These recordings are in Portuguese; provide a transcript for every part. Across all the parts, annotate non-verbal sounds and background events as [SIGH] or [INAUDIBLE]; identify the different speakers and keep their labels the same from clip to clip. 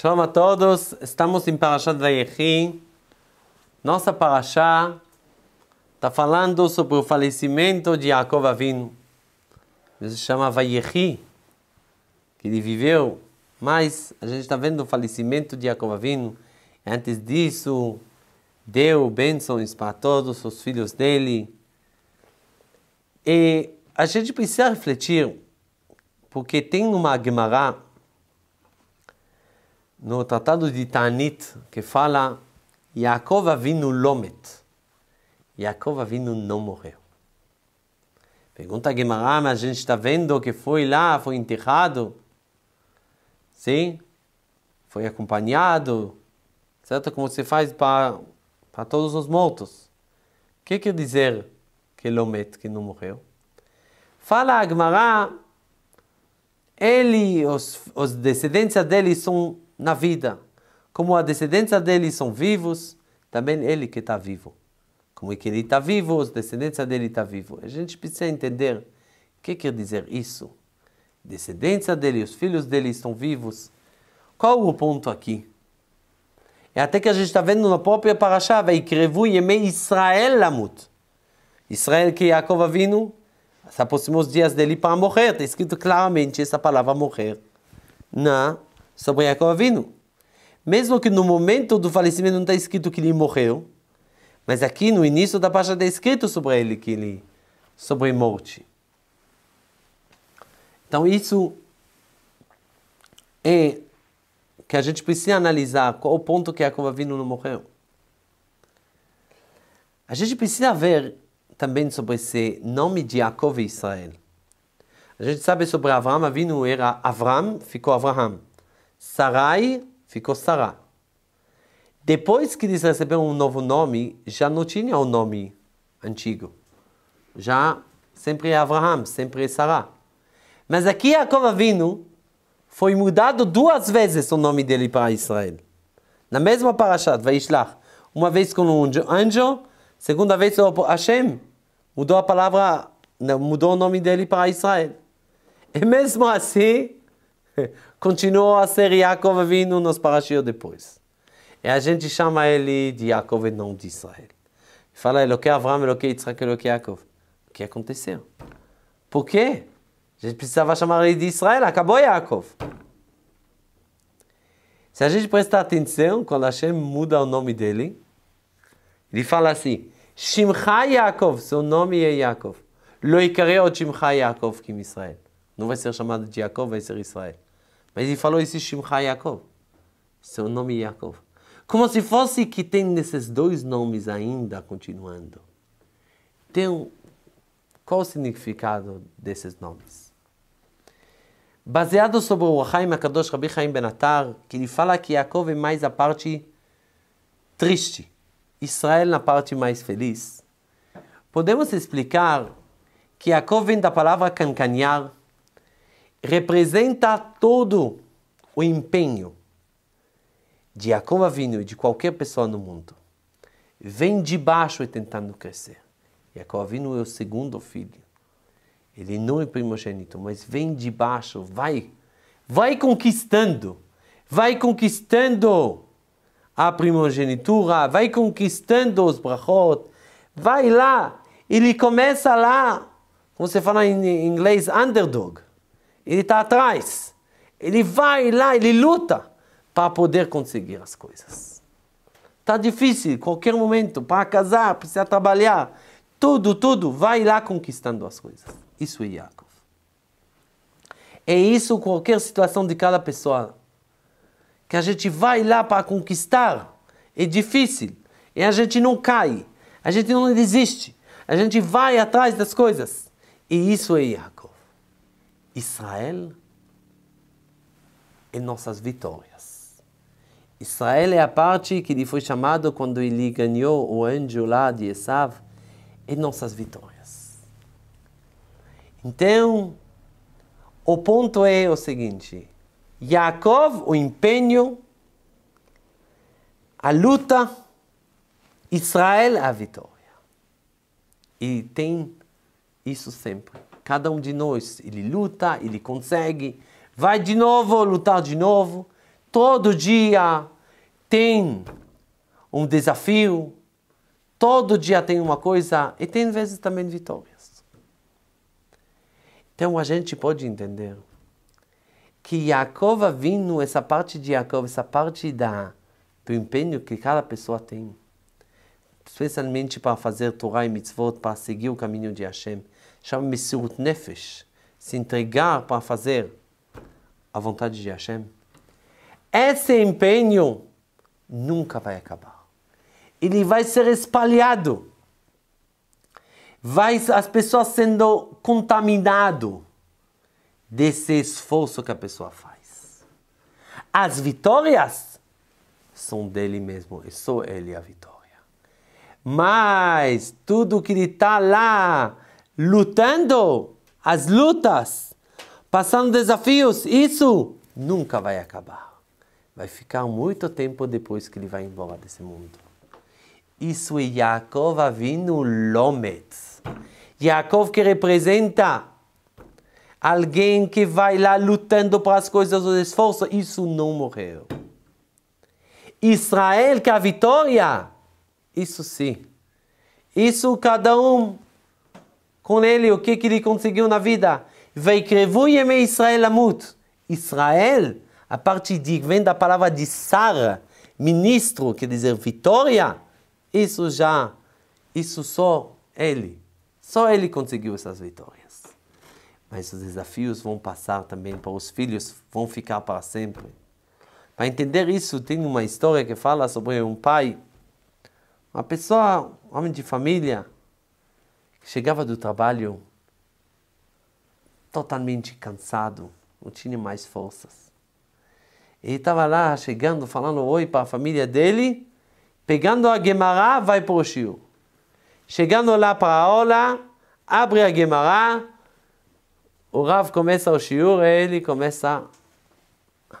Speaker 1: Shalom a todos, estamos em Parashat Vayechi. Nossa Parashá está falando sobre o falecimento de Yaakov Avinu. Ele se chama Vayechi, que ele viveu, mas a gente está vendo o falecimento de Yaakov Avinu. Antes disso, deu bênçãos para todos os filhos dele. E a gente precisa refletir, porque tem uma Gemara no Tratado de Tanit, que fala Yaakov Avinu Lomet. Yaakov Avinu não morreu. Pergunta a Gemara, mas a gente está vendo que foi lá, foi enterrado. Sim? Foi acompanhado. Certo? Como se faz para, para todos os mortos. O que quer dizer que Lomet, que não morreu? Fala a Gemara, ele, os, os descendentes dele são na vida. Como a descendência dele são vivos, também ele que está vivo. Como é que ele está vivo, os descendências dele estão tá vivo. vivos. A gente precisa entender o que quer dizer isso. Descendência dele, os filhos dele estão vivos. Qual o ponto aqui? É até que a gente está vendo na própria Parashá, crevu Yemei Israel Lamut. Israel que Jacob Avinu se aproximou os dias dele para morrer. Está escrito claramente essa palavra morrer na sobre Jacob Avinu. Mesmo que no momento do falecimento não está escrito que ele morreu, mas aqui no início da página está escrito sobre ele que ele sobre morte. Então isso é que a gente precisa analisar qual o ponto que Jacob Avinu não morreu. A gente precisa ver também sobre esse nome de Jacob e Israel. A gente sabe sobre Avram Avinu, era Avram, ficou Avraham. Sarai ficou Sara. Depois que eles receberam um novo nome, já não tinha o um nome antigo. Já sempre é Abraham, sempre é Sará. Mas aqui Jacob vindo, foi mudado duas vezes o nome dele para Israel. Na mesma parashat, Vaishlach. Uma vez com um anjo, segunda vez com Hashem. Mudou a palavra, mudou o nome dele para Israel. E mesmo assim, [LAUGHS] continua a ser Yaakov vindo nos parashiot depois. E a gente chama ele de Yaakov e não de Israel. Fala Eloquei Avram, Eloquei Yitzhak, Eloquei Yaakov. O que aconteceu? Por quê? A gente precisava chamar ele de Israel, acabou Yaakov. Se a gente prestar atenção, quando Hashem muda o nome dele, ele fala assim, Shimcha Yaakov, seu nome é Yaakov. Lo Shimcha Yaakov, que Israel. Não vai ser chamado de Yaakov, vai ser Israel. Mas ele falou esse Shimcha Yaakov, seu nome é Yaakov. Como se fosse que tem nesses dois nomes ainda continuando. Tem um, qual o significado desses nomes? Baseado sobre o Haim Akadosh Rabbi Haim Benatar, que ele fala que Yaakov é mais a parte triste, Israel na parte mais feliz. Podemos explicar que Yaakov vem da palavra cancanhar, representa todo o empenho de Jacob Avinu e de qualquer pessoa no mundo. Vem de baixo e tentando crescer. Jacob Avinu é o segundo filho. Ele não é primogênito, mas vem de baixo, vai, vai conquistando, vai conquistando a primogenitura, vai conquistando os brachot, vai lá, ele começa lá, como se fala em inglês, underdog ele está atrás. Ele vai lá, ele luta para poder conseguir as coisas. Está difícil, qualquer momento, para casar, precisa trabalhar. Tudo, tudo, vai lá conquistando as coisas. Isso é Yaakov. É isso qualquer situação de cada pessoa. Que a gente vai lá para conquistar. É difícil. E a gente não cai. A gente não desiste. A gente vai atrás das coisas. E isso é Yaakov. Israel e nossas vitórias. Israel é a parte que lhe foi chamado quando ele ganhou o anjo lá de Esav e nossas vitórias. Então, o ponto é o seguinte: Jacob, o empenho, a luta, Israel, a vitória. E tem isso sempre. Cada um de nós, ele luta, ele consegue, vai de novo lutar de novo. Todo dia tem um desafio, todo dia tem uma coisa e tem vezes também vitórias. Então a gente pode entender que Yaakov vindo, essa parte de Yaakov, essa parte da, do empenho que cada pessoa tem, especialmente para fazer Torah e Mitzvot, para seguir o caminho de Hashem, chama Messirut Nefesh, se entregar para fazer a vontade de Hashem, esse empenho nunca vai acabar. Ele vai ser espalhado. Vai as pessoas sendo contaminado desse esforço que a pessoa faz. As vitórias são dele mesmo, é só ele a vitória. Mas tudo que ele está lá lutando as lutas, passando desafios, isso nunca vai acabar. Vai ficar muito tempo depois que ele vai embora desse mundo. Isso é Yaakov Avinu Lomet. Yaakov que representa alguém que vai lá lutando para as coisas do esforço, isso não morreu. Israel que é a vitória, isso sim. Isso cada um com ele o que, que ele conseguiu na vida. Veikrevu Yemei Israel Amut. Israel, a partir de vem da palavra de Sar, ministro, quer dizer vitória, isso já, isso só ele. Só ele conseguiu essas vitórias. Mas os desafios vão passar também para os filhos, vão ficar para sempre. Para entender isso, tem uma história que fala sobre um pai, uma pessoa, um homem de família, Chegava do trabalho totalmente cansado, não tinha mais forças. Ele estava lá chegando, falando oi para a família dele, pegando a Gemara, vai para o Shio. Chegando lá para a aula, abre a Gemara, o Rav começa o Shiur, ele começa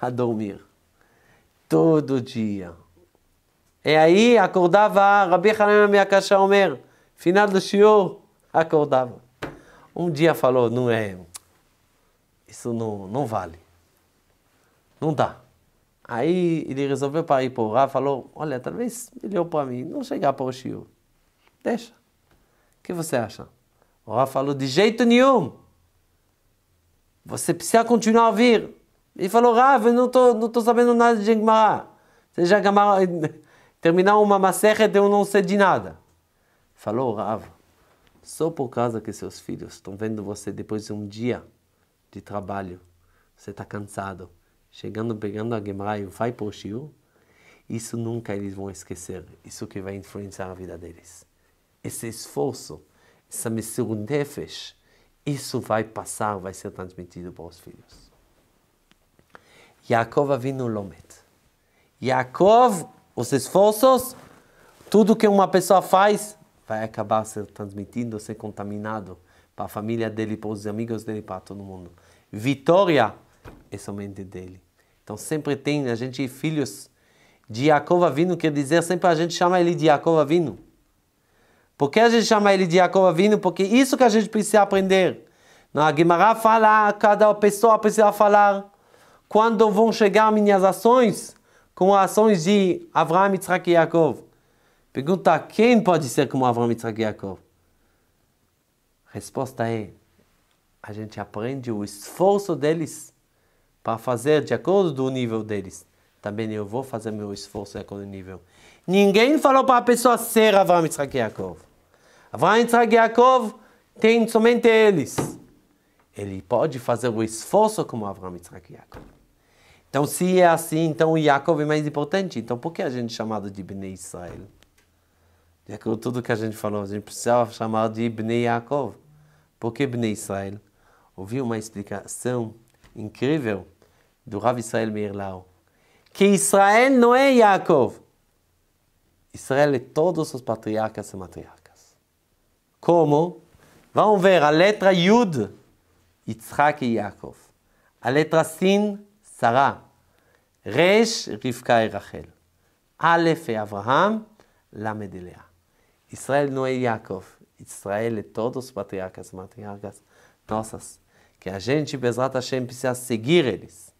Speaker 1: a dormir. Todo dia. E aí acordava Rabbi Hanan Miakasha Omer, final do Shiur, acordava. Um dia falou, não é, isso não, não vale, não dá. Aí ele resolveu para ir para o Rav, falou, olha, talvez melhor para mim não chegar para o Shio. Deixa. O que você acha? O Rav falou, de jeito nenhum. Você precisa continuar a vir. Ele falou, Rav, eu não estou não tô sabendo nada de Gemara. Você já Gemara, [LAUGHS] terminar uma macerra então eu não sei de nada. Falou, Rav, só por causa que seus filhos estão vendo você depois de um dia de trabalho, você está cansado, chegando, pegando a Gemara e vai para o Shiu, isso nunca eles vão esquecer. Isso que vai influenciar a vida deles. Esse esforço, essa missur nefesh, isso vai passar, vai ser transmitido para os filhos. Yaakov Avinu Lomet. Yaakov, os esforços, tudo que uma pessoa faz, vai acabar se transmitindo, se contaminado para a família dele, para os amigos dele, para todo mundo. Vitória é somente dele. Então sempre tem a gente filhos de Jacob Avino, quer dizer, sempre a gente chama ele de Jacob Avino. Por que a gente chama ele de Jacob Avino? Porque isso que a gente precisa aprender. Na Guimarães fala, cada pessoa precisa falar. Quando vão chegar minhas ações, como ações de Avraham, Yitzhak e Yaakov? Pergunta quem pode ser como Avram Yitzhak Yaakov? Resposta é: a gente aprende o esforço deles para fazer de acordo com o nível deles. Também eu vou fazer meu esforço de acordo com o nível. Ninguém falou para a pessoa ser Avram Yitzhak Yaakov. Avram Yitzhak Yaakov tem somente eles. Ele pode fazer o esforço como Avram Yitzhak Yaakov. Então, se é assim, então Yaakov é mais importante. Então, por que a gente é chamado de Bnei Israel? É aquilo tudo que a gente falou, a gente precisava chamar de Ibn Yaakov. Porque Ibn Israel ouviu uma explicação incrível do Rav Israel Meirlau. Que Israel não é Yaakov. Israel é todos os patriarcas e matriarcas. Como? Vamos ver a letra Yud, Yitzhak e Yaakov. A letra Sin, Sarah. Resh, Rivka e Rachel. Aleph e Avraham, Lamed e Leah. Israel não é Yaakov. Israel é todos os patriarcas, matriarcas nossas. Que a gente, Bezrat Hashem, precisa seguir eles.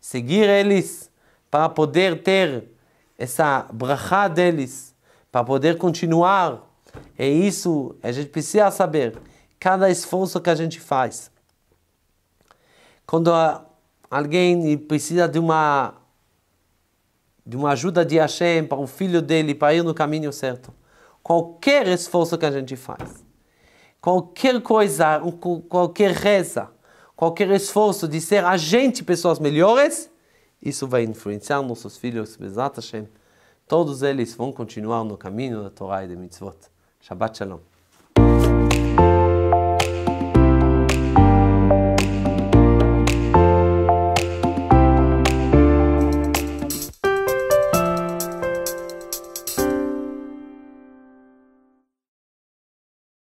Speaker 1: Seguir eles para poder ter essa brachá deles, para poder continuar. É isso, a gente precisa saber. Cada esforço que a gente faz. Quando alguém precisa de uma, de uma ajuda de Hashem para o filho dele, para ir no caminho certo Qualquer esforço que a gente faz, qualquer coisa, qualquer reza, qualquer esforço de ser a gente pessoas melhores, isso vai influenciar nossos filhos, Todos eles vão continuar no caminho da Torá e da Mitzvot. Shabbat Shalom.